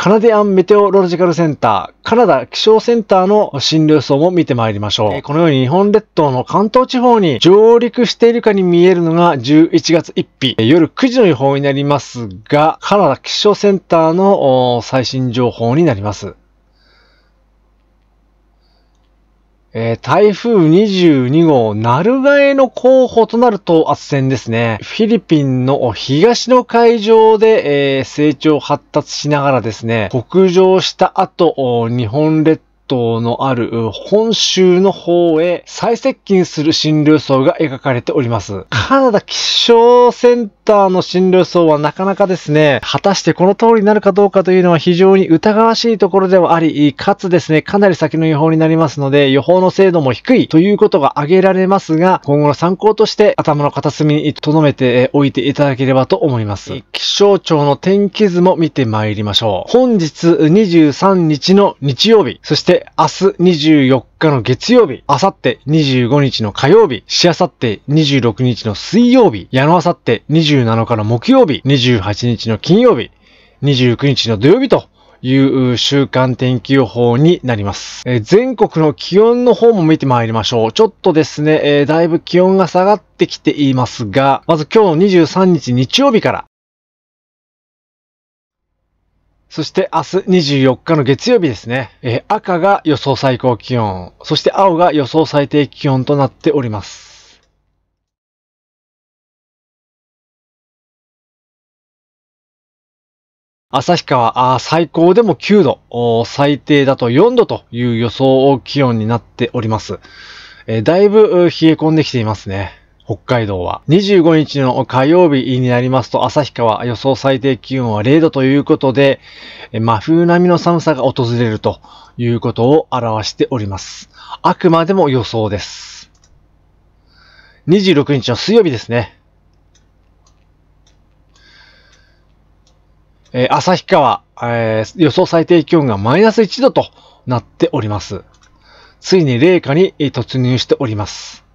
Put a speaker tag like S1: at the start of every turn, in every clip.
S1: カナディアンメテオロジカルセンター、カナダ気象センターの診療予想も見てまいりましょう。このように日本列島の関東地方に上陸しているかに見えるのが11月1日、夜9時の予報になりますが、カナダ気象センターの最新情報になります。えー、台風22号、ナルガエの候補となると圧戦ですね。フィリピンの東の海上で、えー、成長発達しながらですね、北上した後、日本列島島のある本州の方へ最接近する診療層が描かれております。カナダ気象センターの診流層はなかなかですね、果たしてこの通りになるかどうかというのは非常に疑わしいところではあり、かつですね、かなり先の予報になりますので、予報の精度も低いということが挙げられますが、今後の参考として頭の片隅に留めておいていただければと思います。気象庁の天気図も見てまいりましょう。本日23日の日曜日、そして明日24日の月曜日、あさって25日の火曜日、しあさって26日の水曜日、矢のあさって27日の木曜日、28日の金曜日、29日の土曜日と、いう週間天気予報になります。えー、全国の気温の方も見てまいりましょう。ちょっとですね、えー、だいぶ気温が下がってきていますが、まず今日の23日日曜日からそして明日24日の月曜日ですね、え赤が予想最高気温、そして青が予想最低気温となっております。旭川あ、最高でも9度、最低だと4度という予想気温になっております。えー、だいぶ冷え込んできていますね。北海道は。25日の火曜日になりますと、旭川予想最低気温は0度ということで、真冬並みの寒さが訪れるということを表しております。あくまでも予想です。26日の水曜日ですね。えー、旭川、えー、予想最低気温がマイナス1度となっております。ついに冷夏に突入しております。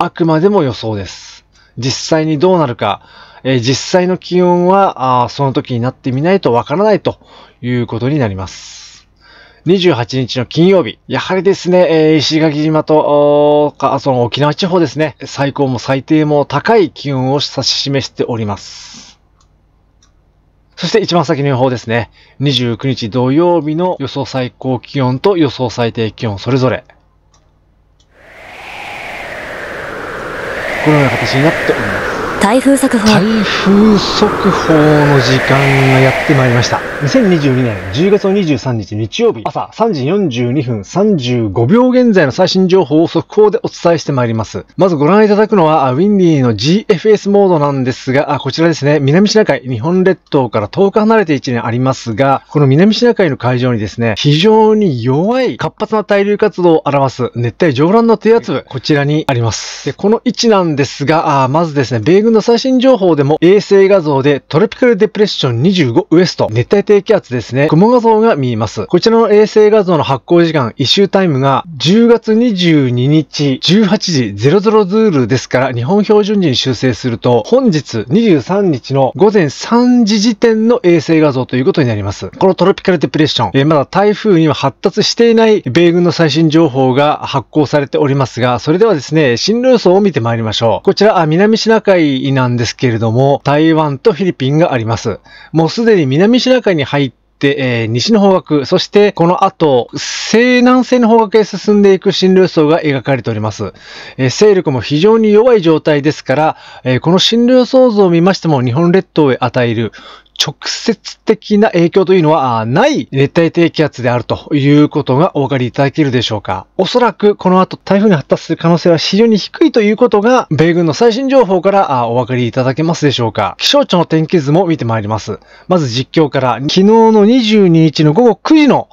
S1: あくまでも予想です。実際にどうなるか、えー、実際の気温はあその時になってみないとわからないということになります。28日の金曜日、やはりですね、えー、石垣島とか、その沖縄地方ですね、最高も最低も高い気温を指し示しております。そして一番先の予報ですね。29日土曜日の予想最高気温と予想最低気温それぞれ。このような形になっております。台風速報台風速報の時間がやってまいりました2022年10月23日日曜日朝3時42分35秒現在の最新情報を速報でお伝えしてまいりますまずご覧いただくのはウィンディの GFS モードなんですがこちらですね南シナ海日本列島から遠く離れて位置にありますがこの南シナ海の海上にですね非常に弱い活発な対流活動を表す熱帯上乱の低圧部こちらにありますでこの位置なんですがまずですね米軍軍の最新情報でも衛星画像でトロピカルデプレッション25ウエスト、熱帯低気圧ですね、雲画像が見えます。こちらの衛星画像の発行時間、一周タイムが10月22日18時00ズールですから日本標準時に修正すると、本日23日の午前3時時点の衛星画像ということになります。このトロピカルデプレッション、えー、まだ台風には発達していない米軍の最新情報が発行されておりますが、それではですね、進路予想を見てまいりましょう。こちら、南シナ海海なんですけれども、台湾とフィリピンがあります。もうすでに南シナ海に入ってで、えー、西の方角、そしてこの後、西南西の方角へ進んでいく進路予想が描かれております。えー、勢力も非常に弱い状態ですから、えー、この進路予想図を見ましても日本列島へ与える直接的な影響というのはない熱帯低気圧であるということがお分かりいただけるでしょうか。おそらくこの後台風に発達する可能性は非常に低いということが、米軍の最新情報からお分かりいただけますでしょうか。気象庁の天気図も見てまいります。まず実況から昨日の22日の午後9時の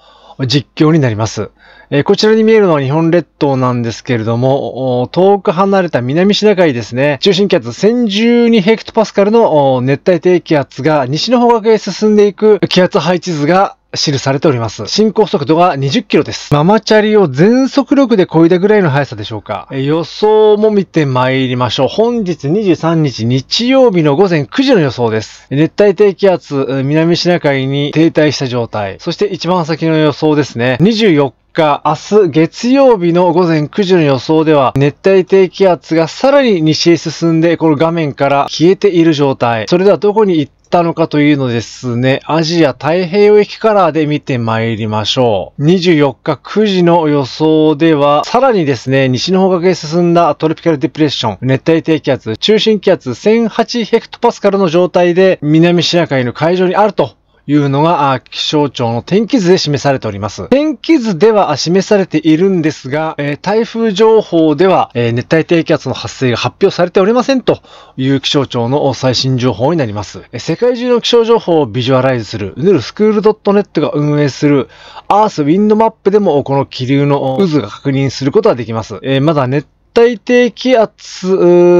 S1: 実況になります。えこちらに見えるのは日本列島なんですけれども、遠く離れた南シナ海ですね、中心気圧1012ヘクトパスカルの熱帯低気圧が西の方角へ進んでいく気圧配置図が記されております。進行速度が20キロです。ママチャリを全速力で漕いだぐらいの速さでしょうか。予想も見て参りましょう。本日23日日曜日の午前9時の予想です。熱帯低気圧、南シナ海に停滞した状態。そして一番先の予想ですね。24日、明日月曜日の午前9時の予想では、熱帯低気圧がさらに西へ進んで、この画面から消えている状態。それではどこに行ったのかというのですね、アジア太平洋駅カラーで見て参りましょう。24日9時の予想では、さらにですね、西の方角へ進んだトロピカルデプレッション、熱帯低気圧、中心気圧1008ヘクトパスカルの状態で、南シナ海の海上にあるというのが、気象庁の天気図で示されております。天気図では示されているんですが、えー、台風情報では、えー、熱帯低気圧の発生が発表されておりませんという気象庁の最新情報になります。えー、世界中の気象情報をビジュアライズする、ヌルスクール .net が運営する、アースウィンドマップでもこの気流の渦が確認することができます。えまだ熱帯低気圧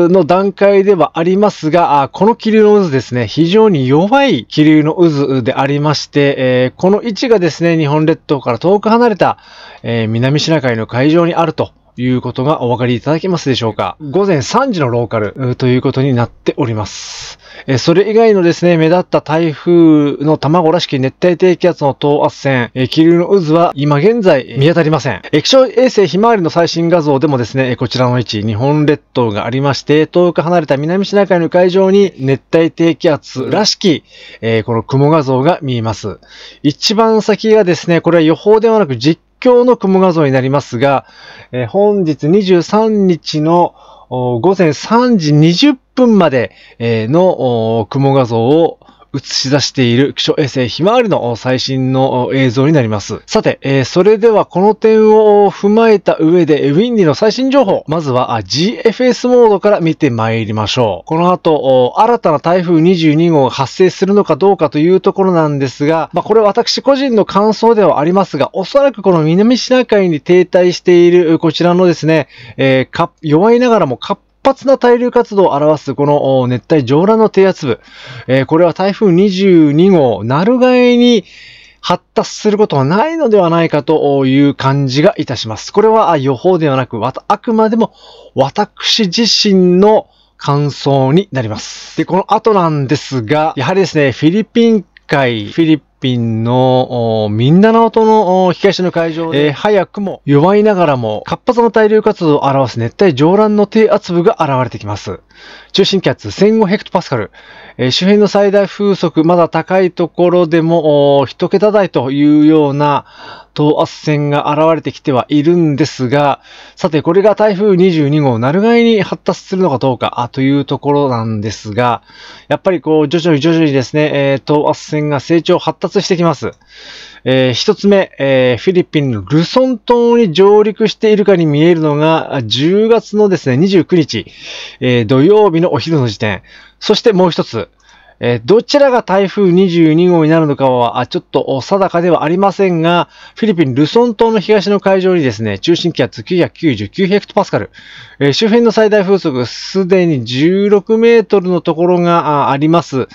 S1: の段階ではありますが、この気流の渦ですね、非常に弱い気流の渦でありまして、えこの位置がですね、日本列島から遠く離れた、え南シナ海の海上にあるということがお分かりいただけますでしょうか。午前3時のローカルということになっております。えそれ以外のですね、目立った台風の卵らしき熱帯低気圧の等圧線、え気流の渦は今現在見当たりません。液晶衛星ひまわりの最新画像でもですね、こちらの位置、日本列島がありまして、遠く離れた南シナ海の海上に熱帯低気圧らしき、えこの雲画像が見えます。一番先がですね、これは予報ではなく実日の雲画像になりますが、えー、本日23日の午前3時20分までの雲画像を映し出している気象衛星ひまわりの最新の映像になります。さて、えー、それではこの点を踏まえた上で、ウィンディの最新情報、まずは GFS モードから見て参りましょう。この後、新たな台風22号が発生するのかどうかというところなんですが、まあ、これ私個人の感想ではありますが、おそらくこの南シナ海に停滞しているこちらのですね、えー、弱いながらもプ発な対流活動を表すこの熱帯上乱の低圧部、えー、これは台風22号、なるがえに発達することはないのではないかという感じがいたします。これは予報ではなく、あくまでも私自身の感想になります。で、この後なんですが、やはりですね、フィリピン海、フィリピンピンのミンダのオ島の東の海上で、えー、早くも弱いながらも活発な対流活動を表す熱帯上乱の低圧部が現れてきます。中心気圧1500ヘクトパスカル。周辺の最大風速、まだ高いところでも1桁台というような等圧線が現れてきてはいるんですが、さてこれが台風22号、なるがいに発達するのかどうかというところなんですが、やっぱりこう徐々に徐々にですね、等圧線が成長発達してきます。えー、一つ目、えー、フィリピンのルソン島に上陸しているかに見えるのが、10月のですね、29日、えー、土曜日のお昼の時点。そしてもう一つ、えどちらが台風22号になるのかは、ちょっと定かではありませんが、フィリピン・ルソン島の東の海上にですね、中心気圧999ヘクトパスカル、え周辺の最大風速すでに16メートルのところがあります、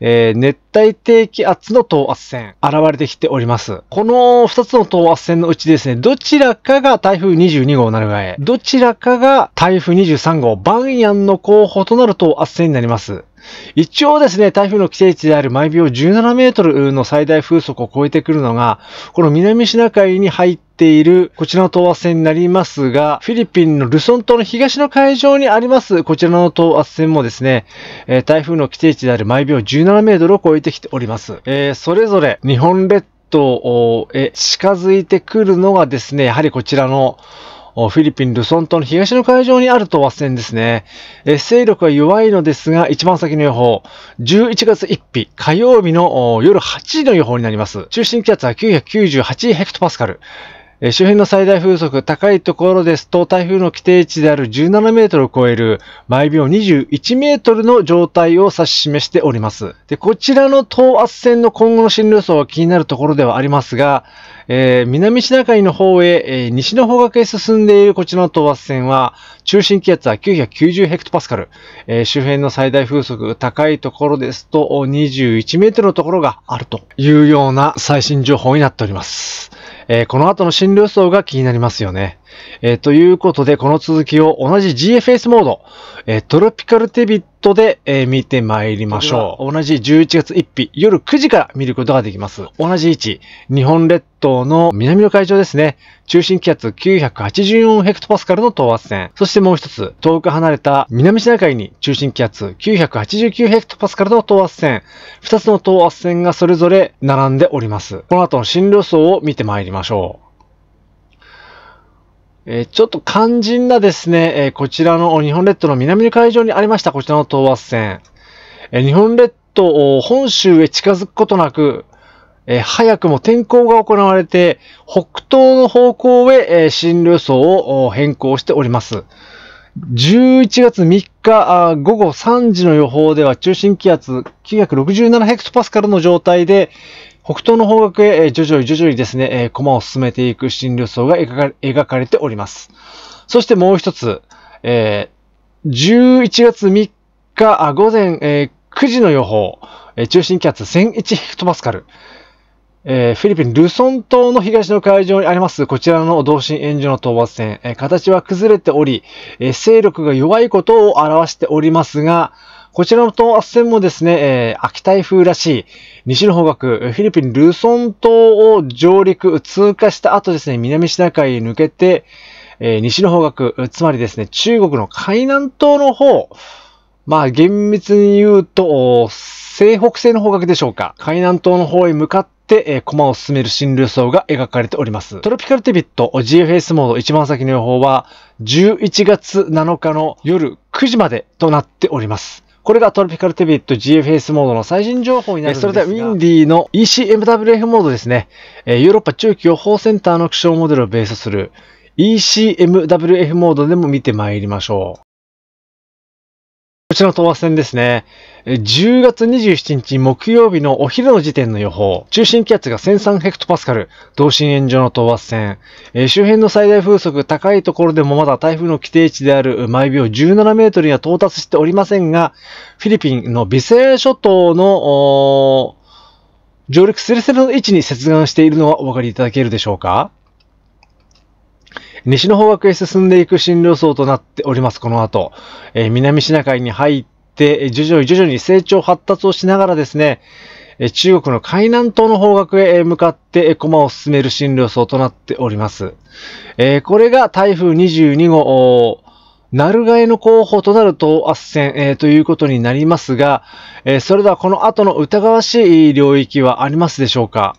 S1: え熱帯低気圧の等圧線、現れてきております。この2つの等圧線のうちですね、どちらかが台風22号になる場合、どちらかが台風23号、バンヤンの候補となる等圧線になります。一応ですね、台風の規定値である毎秒17メートルの最大風速を超えてくるのが、この南シナ海に入っているこちらの等圧線になりますが、フィリピンのルソン島の東の海上にありますこちらの等圧線もですね、え台風の規定値である毎秒17メートルを超えてきております。えー、それぞれ日本列島へ近づいてくるのがですね、やはりこちらのフィリピン・ルソン島の東の海上にあると和船ですね。勢力は弱いのですが、一番先の予報、11月1日火曜日の夜8時の予報になります。中心気圧は998ヘクトパスカル。周辺の最大風速、高いところですと、台風の規定値である17メートルを超える、毎秒21メートルの状態を指し示しております。で、こちらの東圧線の今後の進路予想は気になるところではありますが、えー、南シナ海の方へ、えー、西の方角へ進んでいるこちらの東圧線は、中心気圧は990ヘクトパスカル、えー、周辺の最大風速、高いところですと21メートルのところがあるというような最新情報になっております。えー、この後の進路予想が気になりますよね。えー、ということで、この続きを同じ GFS モード、えー、トロピカルテビットで、えー、見てまいりましょう。同じ11月1日、夜9時から見ることができます。同じ位置、日本列島の南の海上ですね。中心気圧984ヘクトパスカルの等圧線。そしてもう一つ、遠く離れた南シナ海に中心気圧989ヘクトパスカルの等圧線。二つの等圧線がそれぞれ並んでおります。この後の進路層を見てまいりましょう。えちょっと肝心なですね、えこちらの日本列島の南の海上にありました、こちらの等圧線。え日本列島、本州へ近づくことなく、え早くも天候が行われて、北東の方向へ、え進路予想を変更しております。11月3日午後3時の予報では中心気圧967ヘクトパスカルの状態で、北東の方角へ徐々に徐々にですね、え駒を進めていく進路層が描かれております。そしてもう一つ、えー、11月3日あ午前、えー、9時の予報、えー、中心気圧1001ヘクトパスカル。えー、フィリピン・ルソン島の東の海上にあります、こちらの同心援助の討伐船、えー、形は崩れており、えー、勢力が弱いことを表しておりますが、こちらのと斡線もですね、えー、秋台風らしい、西の方角、フィリピンルソン島を上陸、通過した後ですね、南シナ海へ抜けて、えー、西の方角、つまりですね、中国の海南島の方、まあ厳密に言うと、西北西の方角でしょうか。海南島の方へ向かって、えー、駒を進める新流層が描かれております。トロピカルテビット GFS モード一番先の予報は11月7日の夜9時までとなっております。これがトロピカルテビット GFS モードの最新情報になりすそれでは Windy の ECMWF モードですね、えヨーロッパ中期予報センターの気象モデルをベースする ECMWF モードでも見てまいりましょう。こちらの東和線ですね。10月27日木曜日のお昼の時点の予報。中心気圧が1003ヘクトパスカル。同心円状の東和線。周辺の最大風速高いところでもまだ台風の規定値である毎秒17メートルには到達しておりませんが、フィリピンのビセー諸島の上陸スレスレの位置に接岸しているのはお分かりいただけるでしょうか西の方角へ進んでいく進路層となっております、この後。え南シナ海に入って、徐々に徐々に成長発達をしながらですね、中国の海南島の方角へ向かって駒を進める進路層となっております。えこれが台風22号、なるがえの候補となる等圧線、えー、ということになりますが、えそれではこの後の疑わしい領域はありますでしょうか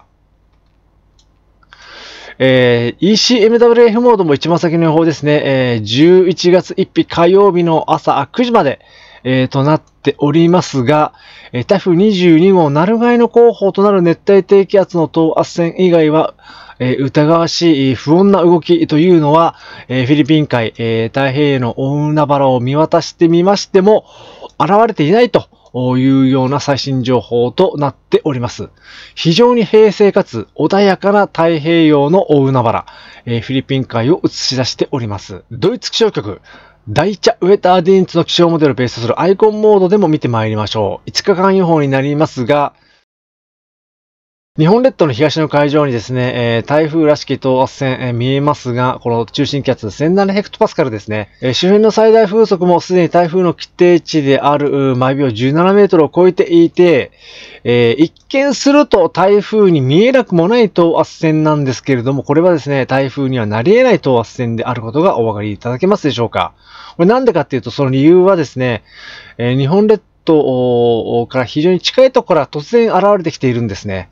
S1: えー、ECMWF モードも一番先の予報ですね、えー、11月1日火曜日の朝9時まで、えー、となっておりますが、えー、台風22号、なるがいの候補となる熱帯低気圧の等圧線以外は、えー、疑わしい不穏な動きというのは、えー、フィリピン海、えー、太平洋の大海原を見渡してみましても、現れていないと。ういうような最新情報となっております。非常に平静かつ穏やかな太平洋の大海原、えー、フィリピン海を映し出しております。ドイツ気象局、大茶ウェターディンツの気象モデルをベースとするアイコンモードでも見てまいりましょう。5日間予報になりますが、日本列島の東の海上にですね、えー、台風らしき等圧線、えー、見えますが、この中心気圧1700ヘクトパスカルですね、えー、周辺の最大風速もすでに台風の規定値である毎秒17メートルを超えていて、え一見すると台風に見えなくもない等圧線なんですけれども、これはですね、台風にはなり得ない等圧線であることがお分かりいただけますでしょうか。これなんでかっていうと、その理由はですね、え日本列とから非常に近いところは突然現れてきているんですね。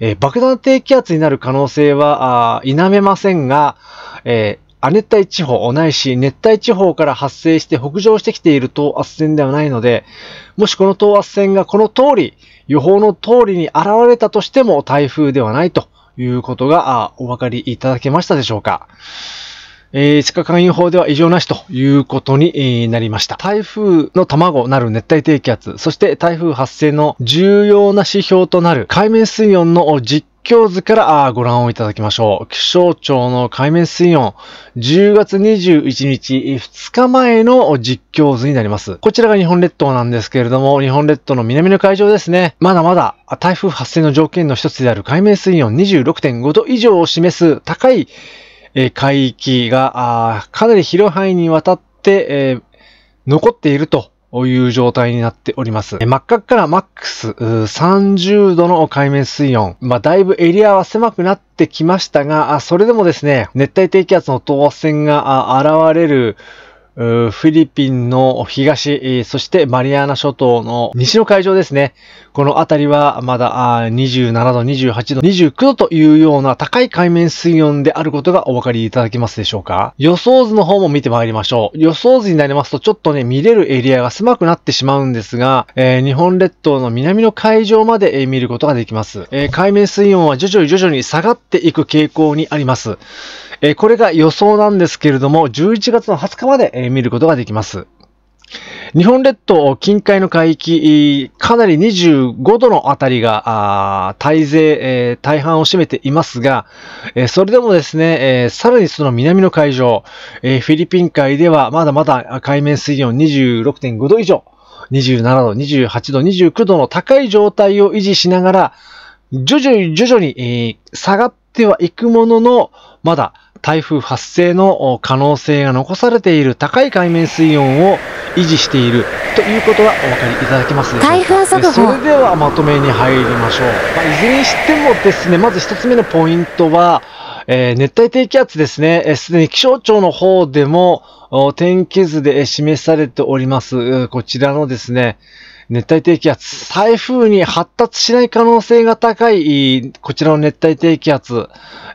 S1: えー、爆弾低気圧になる可能性は否めませんが、えー、亜熱帯地方ないし熱帯地方から発生して北上してきている等圧線ではないので、もしこの等圧線がこの通り、予報の通りに現れたとしても台風ではないということがお分かりいただけましたでしょうか。えー、地下間予報では異常なしということになりました。台風の卵なる熱帯低気圧、そして台風発生の重要な指標となる海面水温の実況図からご覧をいただきましょう。気象庁の海面水温、10月21日、2日前の実況図になります。こちらが日本列島なんですけれども、日本列島の南の海上ですね。まだまだ台風発生の条件の一つである海面水温26.5度以上を示す高いえ海域がかなり広範囲にわたって、え残っているという状態になっております。真っ赤からマックス30度の海面水温。まあ、だいぶエリアは狭くなってきましたが、それでもですね、熱帯低気圧の等圧線が現れるフィリピンの東、そしてマリアナ諸島の西の海上ですね。この辺りはまだ27度、28度、29度というような高い海面水温であることがお分かりいただけますでしょうか。予想図の方も見てまいりましょう。予想図になりますとちょっとね、見れるエリアが狭くなってしまうんですが、えー、日本列島の南の海上まで、見ることができます、えー、海面水温は徐々に徐々に下がっていく傾向にあります。えこれが予想なんですけれども、11月の20日まで、え見ることができます。日本列島近海の海域、かなり25度のあたりが、大勢、えー、大半を占めていますが、えー、それでもですね、えー、さらにその南の海上、えフィリピン海ではまだまだ海面水温26.5度以上、27度、28度、29度の高い状態を維持しながら、徐々に徐々に、下がってはいくものの、まだ台風発生の可能性が残されている高い海面水温を維持しているということはお分かりいただけますでしょうかそれではまとめに入りましょう、まあ、いずれにしてもですねまず一つ目のポイントは、えー、熱帯低気圧ですねすで、えー、に気象庁の方でも天気図で示されておりますこちらのですね熱帯低気圧、台風に発達しない可能性が高い、こちらの熱帯低気圧、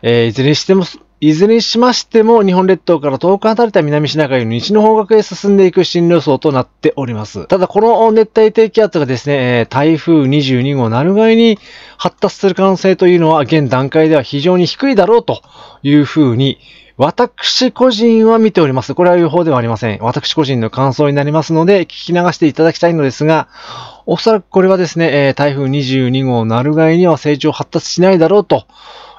S1: えー、いずれにしてもいずれにしましても、日本列島から遠く離れた南シナ海の西の方角へ進んでいく進路層となっております。ただ、この熱帯低気圧がですね、台風22号なるがいに発達する可能性というのは、現段階では非常に低いだろうというふうに、私個人は見ております。これは予報ではありません。私個人の感想になりますので、聞き流していただきたいのですが、おそらくこれはですね、台風22号なるがいには成長発達しないだろうと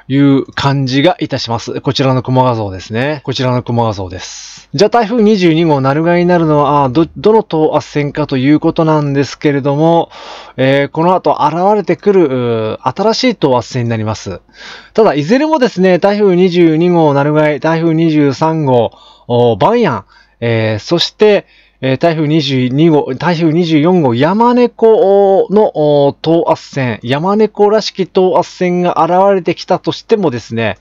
S1: いう感じがいたします。こちらの雲画像ですね。こちらの雲画像です。じゃあ台風22号、なるがいになるのは、ど、どの等圧線かということなんですけれども、えー、この後現れてくる、新しい等圧線になります。ただ、いずれもですね、台風22号、なるがい、台風23号、バンヤン、えー、そして、え台風22号、台風24号、山猫の等圧線、山猫らしき等圧線が現れてきたとしてもですね、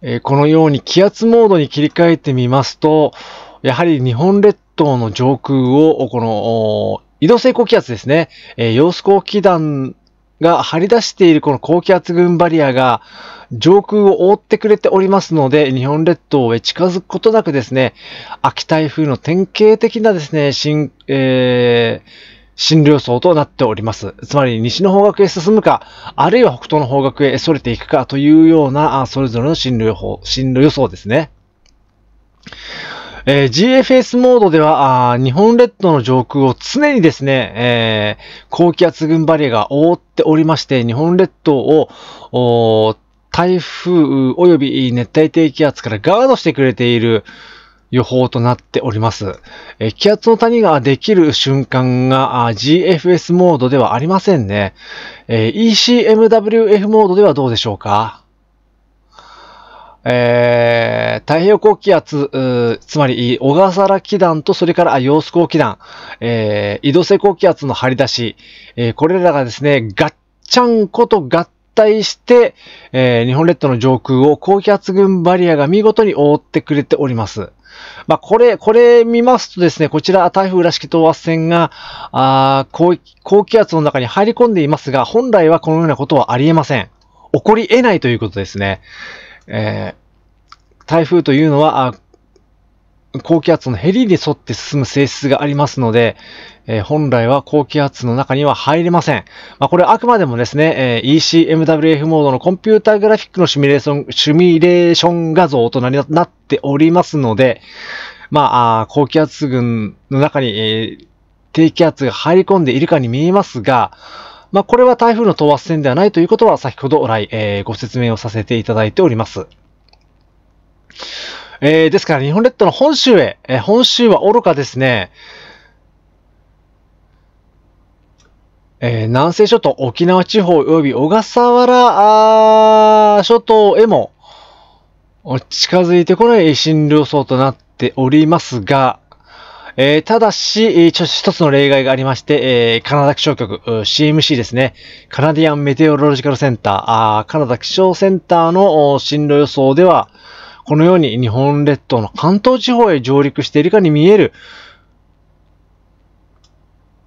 S1: えこのように気圧モードに切り替えてみますと、やはり日本列島の上空を、この、移動性高気圧ですね、えー、揚子高気団が張り出しているこの高気圧群バリアが上空を覆ってくれておりますので、日本列島へ近づくことなくですね、秋台風の典型的なですね、新、えー、進路予想となっております。つまり西の方角へ進むか、あるいは北東の方角へ逸れていくかというような、それぞれの進路予報、進路予想ですね。えー、GFS モードではあ、日本列島の上空を常にですね、えー、高気圧群バリアが覆っておりまして、日本列島を、台風及び熱帯低気圧からガードしてくれている予報となっております。え気圧の谷ができる瞬間が GFS モードではありませんね。え ECMWF モードではどうでしょうかえー、太平洋高気圧、つまり小笠原気団とそれから洋子高気団、えー、移動性高気圧の張り出し、えー、これらがですね、ガッチャンこと合体して、えー、日本列島の上空を高気圧群バリアが見事に覆ってくれております。まあ、これ、これ見ますとですね、こちら台風らしき等圧線が、あ高高気圧の中に入り込んでいますが、本来はこのようなことはありえません。起こり得ないということですね。えー、台風というのは、高気圧のヘリに沿って進む性質がありますので、えー、本来は高気圧の中には入れません。まあ、これあくまでもですね、えー、ECMWF モードのコンピュータグラフィックのシミュレーション、シミュレーション画像となりなっておりますので、まあ、高気圧群の中に、えー、低気圧が入り込んでいるかに見えますが、まあ、これは台風の等圧線ではないということは先ほど来、えー、ご説明をさせていただいております。えー、ですから日本列島の本州へ、えー、本州は愚かですね、えー、南西諸島、沖縄地方及び小笠原諸島へも近づいてこない進路予想となっておりますが、えー、ただし、ちょ、一つの例外がありまして、えー、カナダ気象局、CMC ですね。カナディアンメテオロジカルセンター、あーカナダ気象センターの進路予想では、このように日本列島の関東地方へ上陸しているかに見える、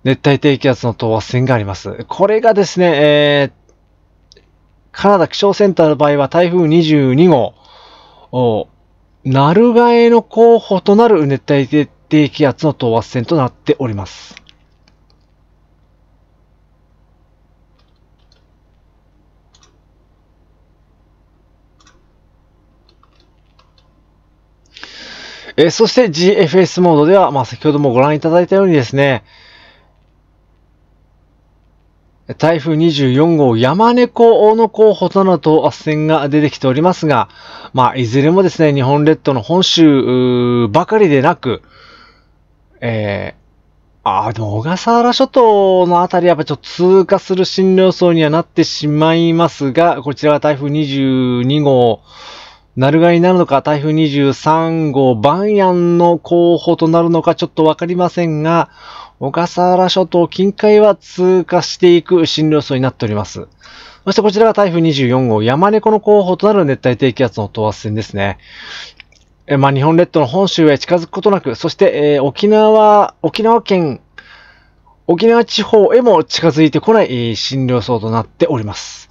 S1: 熱帯低気圧の等圧線があります。これがですね、えー、カナダ気象センターの場合は台風22号、ナルガエの候補となる熱帯低低気圧の等圧線となっております。えそして GFS モードでは、まあ、先ほどもご覧いただいたようにですね、台風24号山猫の候補との等圧線が出てきておりますが、まあ、いずれもですね、日本列島の本州ばかりでなく、えー、ああ、でも小笠原諸島のあたりはやっぱちょっと通過する進路予想にはなってしまいますが、こちらは台風22号、なるがになるのか、台風23号、バンヤンの候補となるのかちょっとわかりませんが、小笠原諸島近海は通過していく進路予想になっております。そしてこちらが台風24号、山猫の候補となる熱帯低気圧の等圧線ですね。えまあ、日本列島の本州へ近づくことなく、そして、えー、沖縄、沖縄県、沖縄地方へも近づいてこない、診療層となっております。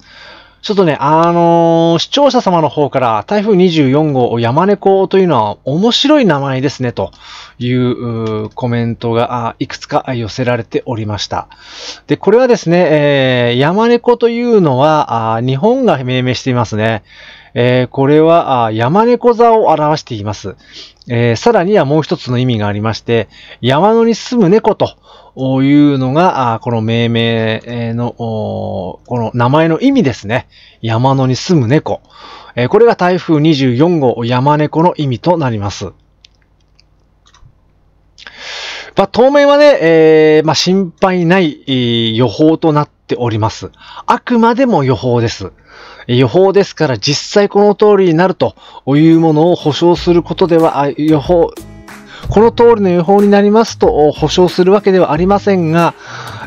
S1: ちょっとね、あのー、視聴者様の方から台風24号山猫というのは面白い名前ですねというコメントがいくつか寄せられておりました。で、これはですね、えー、山猫というのは日本が命名していますね。えー、これは山猫座を表しています、えー、さらにはもう一つの意味がありまして、山野に住む猫というのが、この命名の、この名前の意味ですね。山野に住む猫。えー、これが台風24号山猫の意味となります。まあ、当面はね、えー、まあ、心配ない、予報となっております。あくまでも予報です。予報ですから実際この通りになるというものを保証することでは、予報、この通りの予報になりますと保証するわけではありませんが、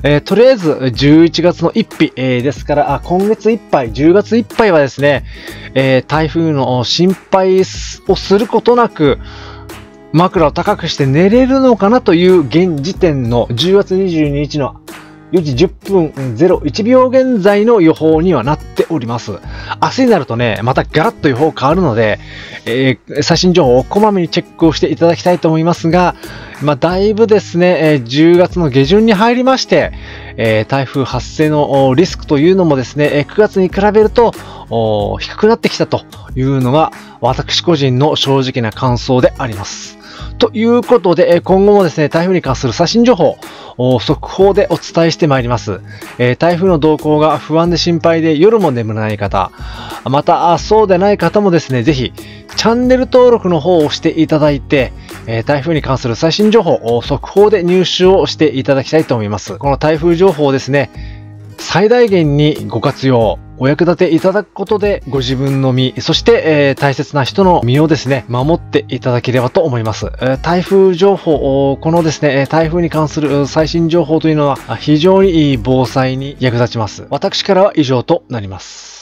S1: えー、とりあえず11月の1日、えー、ですから今月いっぱい、10月いっぱいはですね、えー、台風の心配をすることなく、枕を高くして寝れるのかなという現時点の10月22日の4時10分01秒現在の予報にはなっております。明日になるとね、またガラッと予報変わるので、えー、最新情報をこまめにチェックをしていただきたいと思いますが、まあ、だいぶですね、え10月の下旬に入りまして、えー、台風発生のリスクというのもですね、9月に比べると低くなってきたというのが私個人の正直な感想であります。ということで、今後もですね、台風に関する最新情報、速報でお伝えしてまいります。え台風の動向が不安で心配で夜も眠れない方、また、そうでない方もですね、ぜひ、チャンネル登録の方を押していただいて、え台風に関する最新情報、速報で入手をしていただきたいと思います。この台風情報をですね、最大限にご活用、お役立ていただくことで、ご自分の身、そして、えー、大切な人の身をですね、守っていただければと思います。え台風情報、このですね、台風に関する最新情報というのは、非常にい防災に役立ちます。私からは以上となります。